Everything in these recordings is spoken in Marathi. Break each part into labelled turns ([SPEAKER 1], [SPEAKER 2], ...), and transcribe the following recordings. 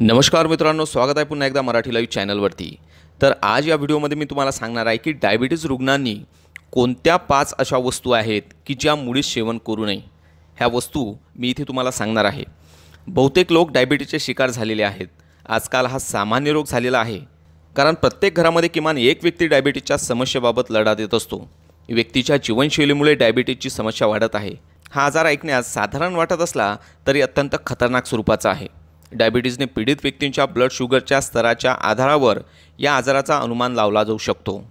[SPEAKER 1] नमस्कार मित्रांनो स्वागत आहे पुन्हा एकदा मराठी लाईव्ह चॅनलवरती तर आज या व्हिडिओमध्ये मी तुम्हाला सांगणार आहे की डायबिटीज रुग्णांनी कोणत्या पाच अशा वस्तू आहेत की ज्या मुळीच सेवन करू नये ह्या वस्तू मी इथे तुम्हाला सांगणार आहे बहुतेक लोक डायबिटीजचे शिकार झालेले आहेत आजकाल हा सामान्य रोग झालेला आहे कारण प्रत्येक घरामध्ये किमान एक व्यक्ती डायबिटीजच्या समस्येबाबत लढा देत असतो व्यक्तीच्या जीवनशैलीमुळे डायबिटीजची समस्या वाढत आहे हा आजार ऐकण्यास साधारण वाटत असला तरी अत्यंत खतरनाक स्वरूपाचा आहे डायबिटीजने पीडित व्यक्तींच्या ब्लड शुगरच्या स्तराच्या आधारावर या आजाराचा अनुमान लावला जाऊ शकतो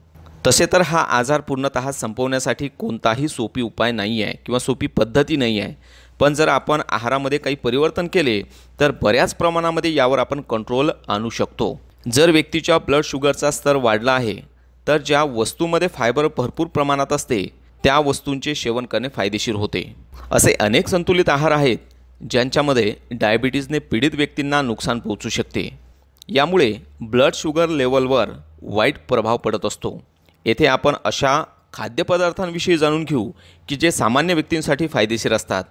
[SPEAKER 1] तसे तर हा आजार पूर्णतः संपवण्यासाठी कोणताही सोपी उपाय नाही आहे किंवा सोपी पद्धती नाही आहे पण जर आपण आहारामध्ये काही परिवर्तन केले तर बऱ्याच प्रमाणामध्ये यावर आपण कंट्रोल आणू शकतो जर व्यक्तीच्या ब्लड शुगरचा स्तर वाढला आहे तर ज्या वस्तूमध्ये फायबर भरपूर प्रमाणात असते त्या वस्तूंचे सेवन करणे फायदेशीर होते असे अनेक संतुलित आहार आहेत ज्यांच्यामध्ये डायबिटीजने पीडित व्यक्तींना नुकसान पोहोचू शकते यामुळे ब्लड शुगर लेवलवर वाईट प्रभाव पडत असतो येथे आपण अशा खाद्यपदार्थांविषयी जाणून घेऊ की जे सामान्य व्यक्तींसाठी फायदेशीर असतात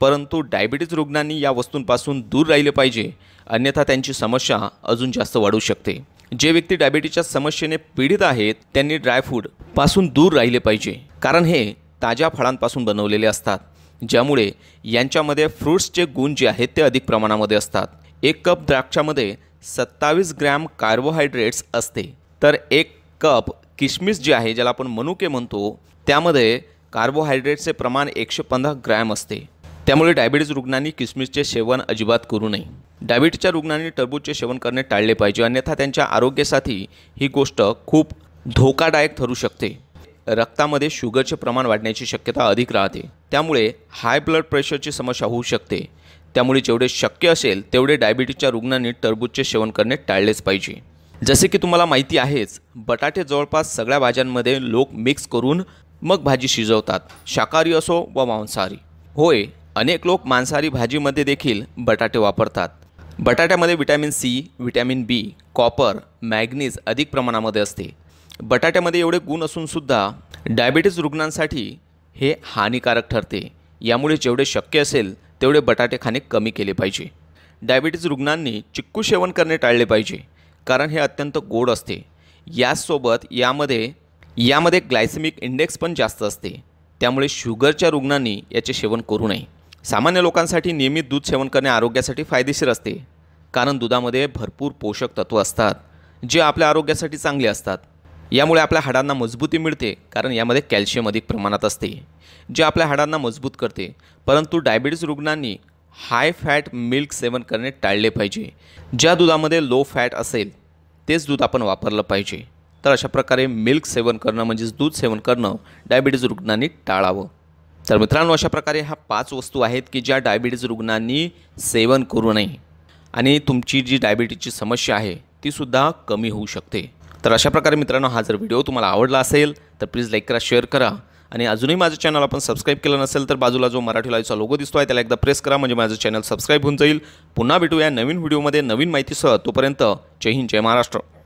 [SPEAKER 1] परंतु डायबिटीज रुग्णांनी या वस्तूंपासून दूर राहिले पाहिजे अन्यथा त्यांची समस्या अजून जास्त वाढू शकते जे व्यक्ती डायबिटीजच्या समस्येने पीडित आहेत त्यांनी ड्रायफ्रूटपासून दूर राहिले पाहिजे कारण हे ताज्या फळांपासून बनवलेले असतात ज्यामुळे यांच्यामध्ये फ्रूट्सचे गुण जे आहेत ते अधिक प्रमाणामध्ये असतात एक कप द्राक्षामध्ये सत्तावीस ग्रॅम कार्बोहायड्रेट्स असते तर एक कप किशमिश जे आहे ज्याला आपण मनुके म्हणतो त्यामध्ये कार्बोहायड्रेट्सचे प्रमाण एकशे पंधरा ग्रॅम असते त्यामुळे डायबिटीज रुग्णांनी किसमिसचे सेवन अजिबात करू नये डायबिटीजच्या रुग्णांनी टरबूजचे सेवन करणे टाळले पाहिजे अन्यथा त्यांच्या आरोग्यासाठी ही गोष्ट खूप धोकादायक ठरू शकते रक्तामध्ये शुगरचे प्रमाण वाढण्याची शक्यता अधिक राहते त्यामुळे हाय ब्लड प्रेशरची समस्या होऊ शकते त्यामुळे जेवढे शक्य असेल तेवढे डायबिटीजच्या रुग्णांनी टरबूजचे सेवन करणे टाळलेच पाहिजे जसे की तुम्हाला माहिती आहेच बटाटे जवळपास सगळ्या भाज्यांमध्ये लोक मिक्स करून मग भाजी शिजवतात शाकाहारी असो व मांसाहारी होय अनेक लोक मांसाहारी भाजीमध्ये देखील बटाटे वापरतात बटाट्यामध्ये vitamin C vitamin B copper manganese अधिक प्रमाणामध्ये असते बटाट्यामध्ये एवढे गुण असून सुद्धा डायबिटीज रुग्णांसाठी हे हानिकारक ठरते यामुळे जेवढे शक्य असेल तेवढे बटाटे खाणे कमी केले पाहिजे डायबिटीज रुग्णांनी चिक्कू सेवन करणे टाळले पाहिजे कारण हे अत्यंत गोड असते याचसोबत यामध्ये यामध्ये ग्लायसेमिक इंडेक्स पण जास्त असते त्यामुळे शुगरच्या रुग्णांनी याचे सेवन करू नये सामान्य लोकांसाठी नियमित दूध सेवन करणे आरोग्यासाठी फायदेशीर असते कारण दुधामध्ये भरपूर पोषक तत्व असतात जे आपल्या आरोग्यासाठी चांगले असतात यामुळे आपल्या हाडांना मजबूती मिळते कारण यामध्ये कॅल्शियम अधिक प्रमाणात असते जे आपल्या हाडांना मजबूत करते परंतु डायबिटीज रुग्णांनी हाय फॅट मिल्क सेवन करणे टाळले पाहिजे ज्या दुधामध्ये लो फॅट असेल तेच दूध आपण वापरलं पाहिजे तर अशा प्रकारे मिल्क सेवन करणं म्हणजेच दूध सेवन करणं डायबिटीज रुग्णांनी टाळावं तर मित्रांनो अशा प्रकारे ह्या पाच वस्तू आहेत की ज्या डायबिटीज रुग्णांनी सेवन करू नये आणि तुमची जी डायबिटीजची समस्या आहे तीसुद्धा कमी होऊ शकते तर अशा प्रकारे मित्रांनो हा जर व्हिडिओ तुम्हाला आवडला असेल तर प्लीज लाईक करा शेअर करा आणि अजूनही माझं चॅनल आपण सबस्क्राईब केलं नसेल तर बाजूला जो मराठी लाईचा लोगो दिसतो आहे त्याला एकदा प्रेस करा म्हणजे माझं चॅनल सबस्क्राईब होऊन जाईल पुन्हा भेटूया नवीन व्हिडिओमध्ये नवीन माहितीसह तोपर्यंत जय हिंद जय महाराष्ट्र